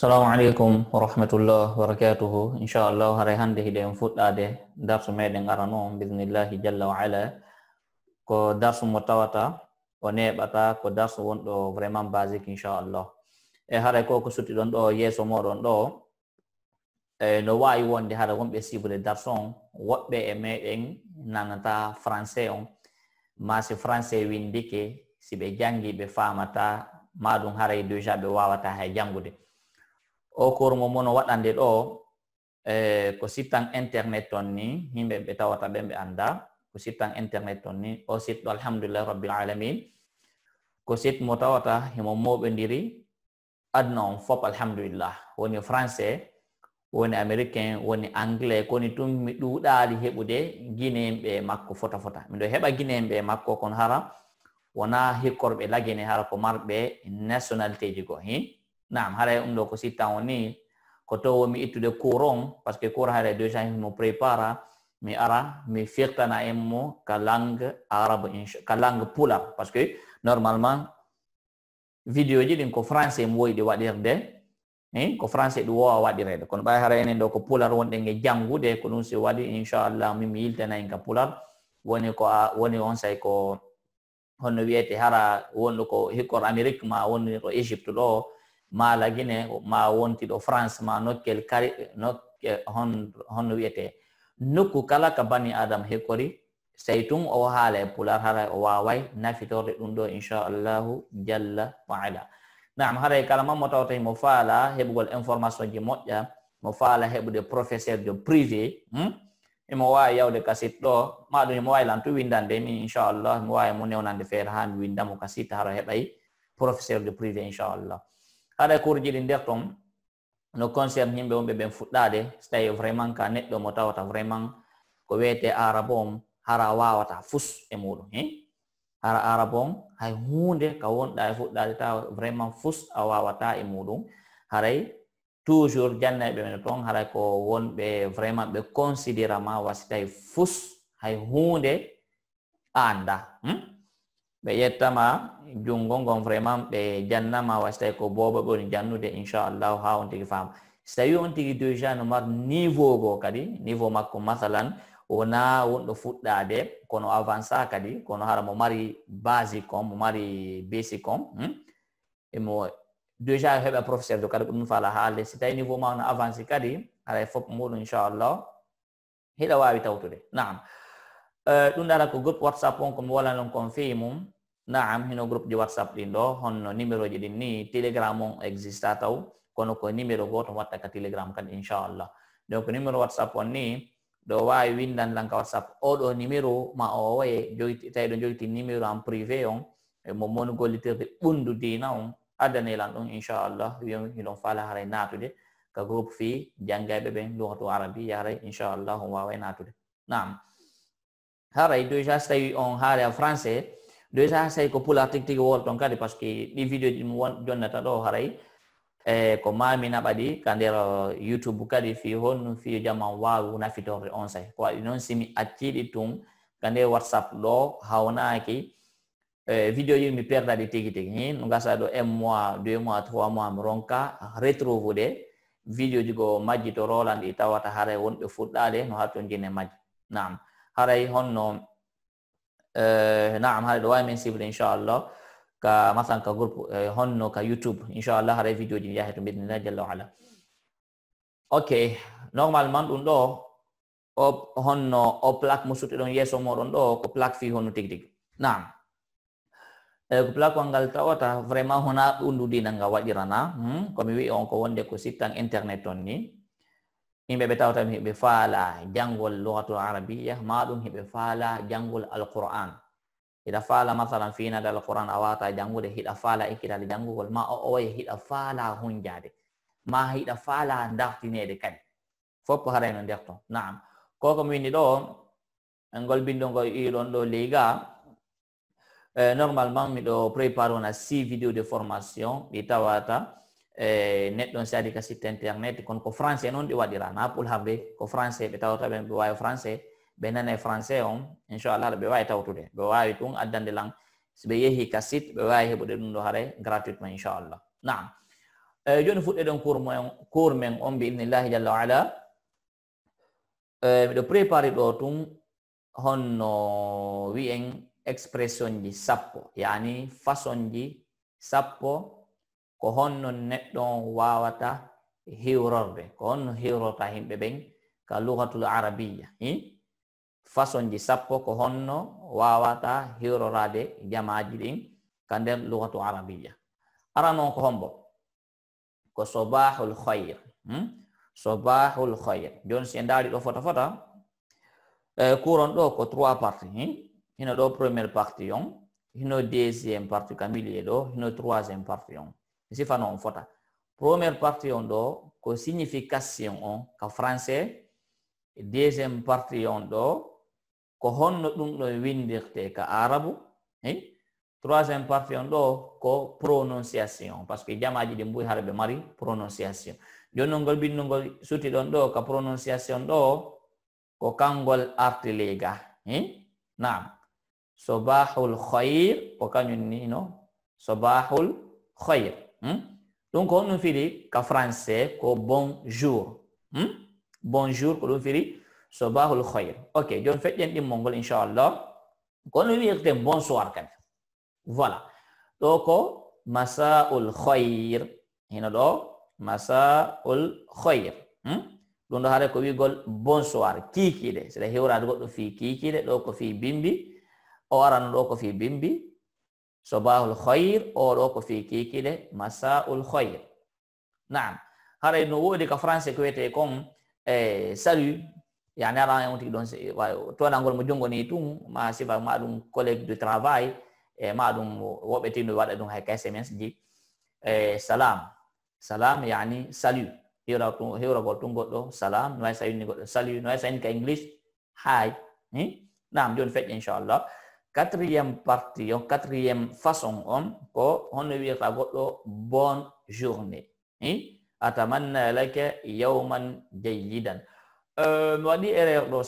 assalamu aleykum wa rahmatullah wa barakatuhu inchallah haray hande hiɗe en fuɗɗade darsu meɗen arano on bisnillahi jalla wa ala ko darsu mo tawata o neɓata ko darsu wonɗo vraiment basique inchallah e haray ko ko sutti ɗon ɗo yeeso moɗon ɗo ey no wawi wonde haɗa wonɓe cible darse on woɓɓe e meɗen nanata français on ma si français windike si ɓe janggi ɓe famata maɗum haray déjà ɓe wawata hay janggude o kormo mon o waɗa nde ɗo e ko sittan internet ton ni himɓe ɓe tawata ɓen ɓe annda ko sittan internet ton ni o sit ɗo alhamdulillahi rabbilalamin ko sit mo tawata himo moɓodiri aduna on fop alhamdulillah woni français woni américain woni anglais koni tun mi ɗuuɗaali heɓude guineyenɓe makko fota fota miɗo heɓa guineyenɓe makko kono hara wona hikkorɓe lagine hara ko marɓe nationalité ji go hi Naam, hari um do ko sitta oni ko to womi ittude courant parce que courant hara deux ans mi ara mi firtana na mo ka langue arabe ka langue pula parce que video ji ɗin eh, ko di mo woyde waɗirde ni ko français ɗum wowa waɗirede kono ɓay hara enen ɗo ko pular wonɗen e de, ko nusi so waɗi inchallah mi yiltana en ka pula, woni ko woni on say ko honno wiyete hara wonɗo ko hikkor amérique ma woni ɗo égypte ɗo mala guine ma do france ma nokkel kari nokke hon honno wiyete nuku kala ka bani adam hekori sey tun o haala e pular haray o waway nafitorde ɗum ɗo inchallahu jalla wa ala nam haray kala mammo taw tawi mo faala heɓugol information ji moƴƴa mo faala heɓude professeur jo privé imo hmm? wawi yawde kasit ɗo maɗum imo wawi lan tu windande min inchallah mi wawi mo newnande feere ha mi windamo kasit haro heɓay professeur de privé Allah hara kurji di nder ton no concerne yimɓe wonɓe ɓen fuɗɗade so stay vraiment ka neɗɗo mo tawata vraiment ko wiyete arabo on hara wawata fus e muɗum e hara arabo hay hunde ka wonɗa e fuɗɗade tawa vraiment fus a wawata e muɗum haray toujours jannaɓe men toon haray ko wonɓe vraiment ɓe considéra ma wasi fus hay hunde anda hmm? ɓe ƴettama junngo ngon vraiment ɓe jannama wasi tawi ko booba ɓe woni jannude inchallahu ha on tigi faama so tawi on tigi déjà nomar niveau go kadi niveau makko mathalan wona wonɗo fuɗɗade kono avance a kadi kono hara mo mari basic on mo mari basic on hmm? e mo déjà heɓa professeur do kadi ko ɗum faala haalde so tawi niveau ma ono avance kadi aɗa fop muɗum inchallah heɗa wawi tawtude nam ɗum eh, ko groupe whatsapp on komi wala non kon feyi mum naam hino groupe ji whatsapp ɗin ɗo honno numéro ji ni telegram mong exista atau kono ko numéro goto watta ka telegram kadi inchallah ko numéro whatsapp on ni Win dan windan lanka whatsapp oɗo oh, numéro ma o waye tawi ɗo joguiti numéro en privé on eh, mo moni gollitirde ɓundu dina on addanelan ɗum inchallah wiyon hiɗon fala haray natude ka groupe fi jangayɓe ɓen to arabi yaray ya inchallah on waway natude naam Här är du just on här är franse. Du sa ko pula tik tik wol ton kadi di video di won jonna ta do harai e ko ma mina badi kandero uh, youtube kadi fi hon fi jama wa una fi do on sai ko non simi attidi tum kande whatsapp lo, hauna ki e, video yi mi perda di tigi tigi ni nga sa do un mois deux mois trois mois mronka retrouve de video jigo majji to roland itawata hare wonbe fuddade no haton jine majji nam. عليهم نعم هذا الواي من سيبل إن شاء الله كمثلا كجروب هن كيوتيوب إن شاء الله هذا فيديو جميل جدا بإذن الله جل وعلا أوكي نورمال من دون ده أب هن أبلاك مسوت دون يسوع مورون ده أبلاك فيه هن تيجي نعم Kupelaku anggal tahu tak, vrema hona undu di nanggawa jirana, hmm? kami wik ongkawan dia kusitang internet ni, yimɓe ɓe tawtan heɓe faala janngol lugatul arabiya ma ɗum heɓe faala janngol alquran hiɗa faala masalan finade alquran a wata janngude hiɗa faala ikkitade janngugol ma o owaye hiɗa faala hunjade ma hiɗa faala dartinede kadi foppo harayno nder ton naam koko mi winni ɗo ngol bindongol iɗon ɗo liga normalement miɗo prépare on a six vidéo de formation ɗi tawata Eh, neɗɗon si adi ka sitte internet kon ko français ya, noon ɗi waɗira napol habbe ko français ɓe tawata ɓen ɓe wawi français ɓe nane français on inchallah ɓe wawi de ɓe wawi ɗum addande de lang ɓe yehi ka site ɓe wawi heɓude ɗum ɗo haare gratuitement inchallah naam eh, joni fuɗɗeɗen cour men on biidnillahi jalla waala miɗo eh, préparé ɗo tun honno wi'en expression ji sappo yani façon ji sappo ko honnon neɗɗo on wawata hiwrorde ko honno hiwrorta himɓe ɓen ka lugatul arabiya façon ji sappo ko honno wawata hiwrorade jamaji ɗin ka nder lugatu arabiya ara noon ko hombo ko sobahul hayr sobahul hayr joni si en daari ɗo fota fota kuron ɗo ko trois partie hino ɗo premiére partie on hino deuxiéme partie ka milier ɗo hino troisiéme partie on C'est fana on fota première partie on dos, ko signification on hein, ka français Deuxième partie on ɗo ko honno dum do windirte ka arabu Hein? Troisième partie on ɗo ko prononciation Parce que jamaji ɗi mbuyi harbe mari prononciation bin bindugol suti ɗon ɗo ka prononciation do ko kangol arti liga hey? Hein. naam sobahul khair, ko kañum ni sobahul Khair. دونك هون نفيري كفرنسي كو بونجور بونجور كو نفيري صباح الخير اوكي جون فيت يندي مونغول ان شاء الله كون نفيري يكتب بونسوار كان فوالا دوكو مساء الخير هنا دو مساء الخير دون هذا كو بيقول بونسوار كيكي ده سيدا هيورا دو في كيكي ده دو في بيمبي أو أران دو في بيمبي صباح الخير أو لوكو في كيكيل مساء الخير نعم هذا نوو ديكا فرنسا كويتي كون آه، سالو يعني أنا دون سي تو انا نقول مجونغو نيتون ما سي با مادوم كوليك دو ترافاي آه، ما دون وبتين دو وادا دون هكا سمس دي آه، سلام سلام يعني سالو هيرا تو هيرا بول قلتون غودو سلام نو ساي ني غودو سالو نو ساي ان كا انجلش هاي إيه؟ نعم جون فيت إن شاء الله quatrième partie, en hein, quatrième façon homme, hein, qu'on ne verra votre bonne journée. Hein. Atamanna laka yawman jayyidan. Euh, Mwadi waɗi erreur ɗo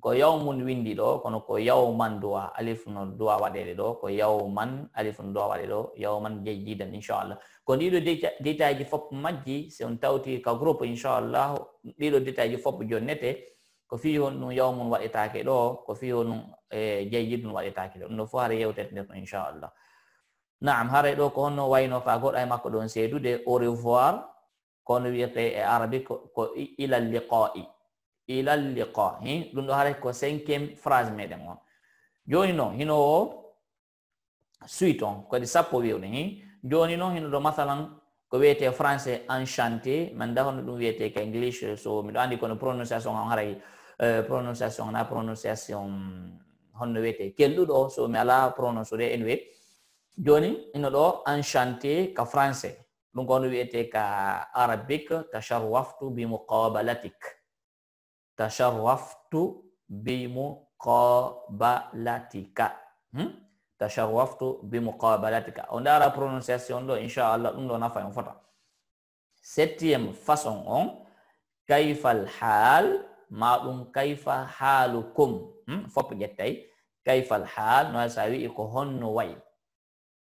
ko yawmun windi ɗo, kono ko yawman dua, alif no dua waɗede ɗo, ko yawman, alif no duwa waɗe ɗo, yawman jayyidan inshallah. Ko ɗiɗo détail fop maji, majji, on tawti ka groupe inshallah, ɗiɗo détail fop fof jonnete, ko fi on ɗum yawmum waɗetake ɗo ko fi on e jeyyidum waɗetake ɗo ɗum ɗo fof hara yewtete nder ɗum inchallah naam haray ɗo ko honno wayno fa goɗɗo e makko ɗon seedude au revoir kono wiyete e arabi ko ila liqa'i ila liqa'i ɗum ɗo haray ko cinquième phrase meɗen on joni noon hino o suite on kadi sappo wiwde hi joni noon hino ɗo mathalan ko wiyete français enchanté man da hono ɗum wiyete ko english so miɗo andi kono prononciation on haray Eh, prononciation la prononciation honno wiyete kelluɗo so mi ala prononcé anyway joni ino ɗo enchanté ka français hmm? ɗum ko no wiyete ka arabique tasharwaftu muqabalatik tasharwaftu bimuqabalatika hmm? tasharwaftu On on la prononciation là, inchallah ɗum fait, nafa en fota Septième façon on kayfa hal maɗum kayfa halukum hmm? foppo ƴettay kayfal hal no sa ko honno way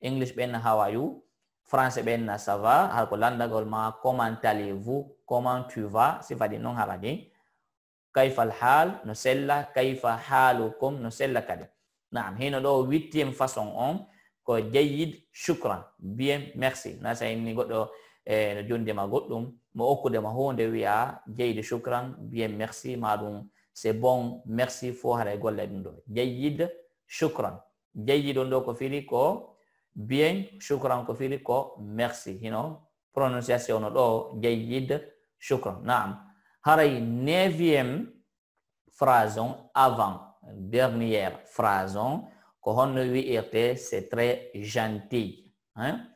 english ben how are you français ben ça va har ko landagol ma comment allez vous comment tu vas sifa ɗi noon haɓa ni kayfal haal no sella kayfa halukum no sella kadi naam hino 8e façon on ko jayid shukran bien merci na sa e no jondema goɗɗum mo okkudema hunde wiya jeyde chukran biyen merci ma c'est bon merci fo haɗa e golle ɗum ɗo jeyid chukran ɗo ko bien chukran ko firi ko merci hino prononciation no ɗo jeyid chukran naam haray neuvième phrase on avant dernière phrase on ko honno wi'irte c'est très gentil hein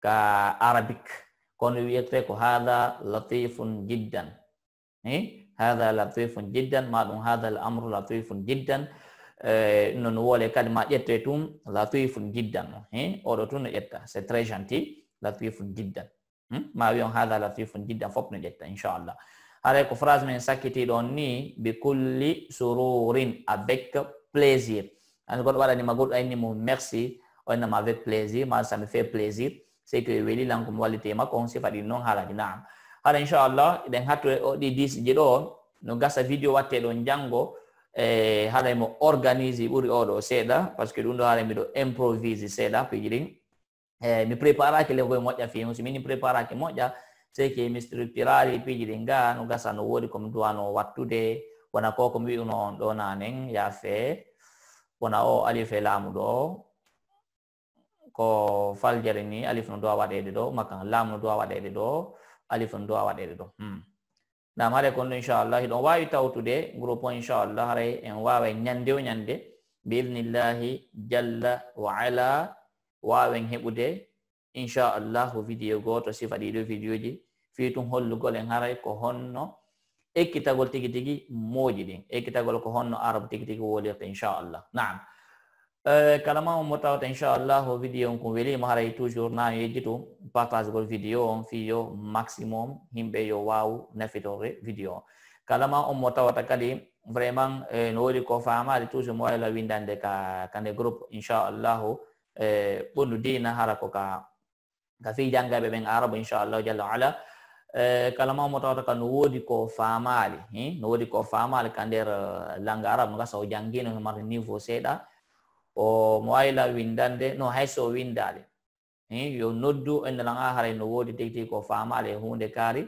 ka arabique كوني ويتريكو هذا لطيف جدا إيه؟ هذا لطيف جدا ما هذا الامر لطيف جدا إيه؟ نوالي كلمة يتريتون لطيف جدا إيه؟ اورو تون يتا سي تري جانتي لطيف جدا ما يون هذا لطيف جدا فوقنا يتا ان شاء الله هاريكو فراز من ساكتي دوني بكل سرور ابيك بليزير انا قلت ولا ني ما قلت اني مو ميرسي وانما افيك بليزير ما سامي في بليزير sey to e weli lanko mo walletemakko on sifaɗin noon haalaji naam haɗa inchallah eɗen hattu o ɗi dix ji ɗo no gasa vidéo watteɗon janngo e haɗa mo organise ɓuri oɗo seeɗa par ce que ɗum ɗo haɗa miɗo improvise seeɗa pijirin e mi préparaki le koye moƴƴa fi si mini préparaki moƴƴa sey ke mi structurari pijiri nga no gasa no woodi komi duwano wattude wona ko ko mi wiɗunoon ɗo nanen yaafe wona o alife laamu ɗo ko faljere ni alif no dowa waɗede ɗo makka lam no dowa waɗede ɗo alif no dowa waɗede ɗo nam hmm. haare kon ɗo inchallah iɗon wawi tawtude groupe o inchallah hara en wawa ñande o ñande biidnillahi jalla wa ala wawen heɓude inchallahu vidéo goto sifa ɗiɗo vidéo ji fii tun hollugol en haray ko honno ekkitagol tigi tigi mooji ɗin ekkitagol ko honno arab tigi tigi woliyta e inchallah nam Eh, kama umotawata inshallah video nkuweli mara itu journal yejitu ya partage go video fiyo maximum himbe yo wau nafitore video kalama umotawata kadi vraiment eh, no wodi ko faamaade toujours mo wayla windande ka kande groupe inchallah e eh, ɓondu dina hara ko ka ka fi jangaɓe ɓen arabu inchallahu jalla ala kala ma mo tawata ka no wodi ko faamaali no wodi ko faamaali ka jangino niveau ko mo wawi law windande no hayso windade yo noddu ende lan a haray no woodi tegti ko faamale hunde kaari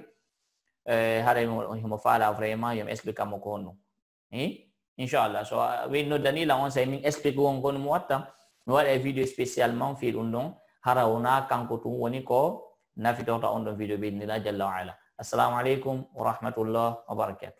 haray himo faala vraiment yom explique mo ko honno inchallah so wi noddani lan on say min explique won gon mo watta mi waɗa vidéo spécialement fi ɗum ɗon hara wona kanko tum woni ko nafitorta on ɗon vidéo ɓeydinila jalla wa ala assalamu aleykum wa rahmatullah wa barakatu